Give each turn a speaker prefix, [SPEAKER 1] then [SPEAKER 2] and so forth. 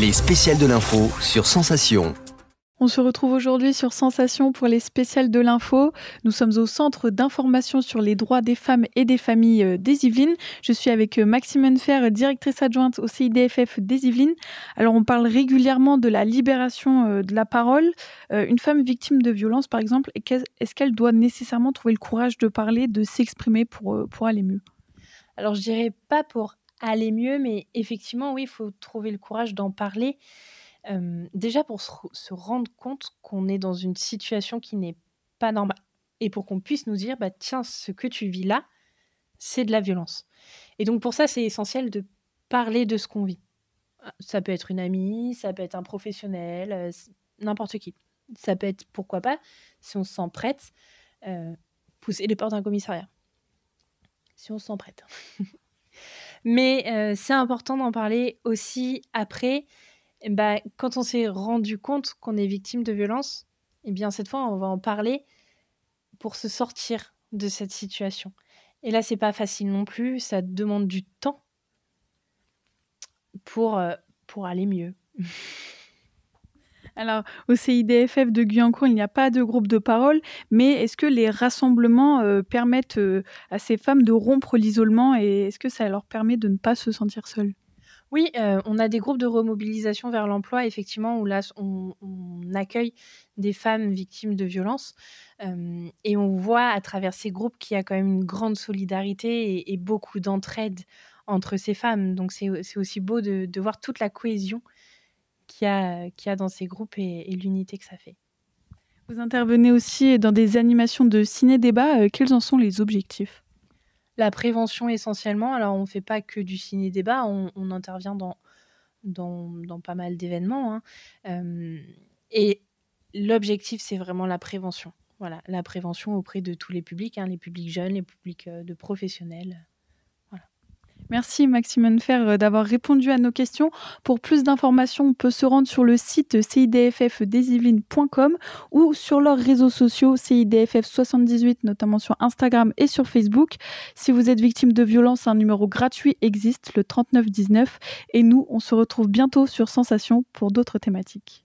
[SPEAKER 1] Les spéciales de l'info sur Sensation.
[SPEAKER 2] On se retrouve aujourd'hui sur Sensation pour les spéciales de l'info. Nous sommes au Centre d'information sur les droits des femmes et des familles euh, des Yvelines. Je suis avec euh, Maxime Enfer, directrice adjointe au CIDFF des Yvelines. Alors on parle régulièrement de la libération euh, de la parole. Une femme victime de violence, par exemple, est-ce qu'elle doit nécessairement trouver le courage de parler, de s'exprimer pour, pour aller mieux
[SPEAKER 1] alors je dirais pas pour aller mieux, mais effectivement, oui, il faut trouver le courage d'en parler. déjà pour se, rendre compte qu'on est dans une situation qui n'est pas normale et pour qu'on puisse nous dire bah tiens ce que tu vis là c'est de la violence et donc pour ça c'est essentiel de parler de ce qu'on vit ah, ça peut être une amie ça peut être un professionnel n'importe qui ça peut être pourquoi pas si on s'en prête pousser les portes d'un commissariat si on s'en prête Mais euh, c'est important d'en parler aussi après. Bah, quand on s'est rendu compte qu'on est victime de violence, eh bien cette fois, on va en parler pour se sortir de cette situation. Et là, c'est pas facile non plus, ça demande du temps pour, euh, pour aller mieux.
[SPEAKER 2] Alors, au CIDFF de Guyancourt, il n'y a pas de groupe de parole, mais est-ce que les rassemblements euh, permettent euh, à ces femmes de rompre l'isolement et est-ce que ça leur permet de ne pas se sentir
[SPEAKER 1] seules oui, euh, on a des groupes de remobilisation vers l'emploi, effectivement, où là, on, accueille des femmes victimes de violences. et on voit à travers ces groupes qu'il y a quand même une grande solidarité et, beaucoup d'entraide entre ces femmes. Donc, c'est aussi beau de, voir toute la cohésion euh, qu'il y, a, dans ces groupes et, l'unité que ça fait.
[SPEAKER 2] Vous intervenez aussi euh, dans des animations de ciné-débat. Euh, quels en sont les objectifs
[SPEAKER 1] La prévention essentiellement. Alors, on ne fait pas que du ciné-débat, on, intervient dans, dans, pas mal d'événements. Hein. et l'objectif, c'est vraiment la prévention. Voilà, la prévention auprès de tous les publics, hein, les publics jeunes, les publics de professionnels.
[SPEAKER 2] Merci Maxime Enfer euh, d'avoir répondu à nos questions. Pour plus d'informations, on peut se rendre sur le site cidffdesivines.com ou sur leurs réseaux sociaux CIDFF78, notamment sur Instagram et sur Facebook. Si vous êtes victime de violence, un numéro gratuit existe, le 3919. Et nous, on se retrouve bientôt sur Sensation pour d'autres thématiques.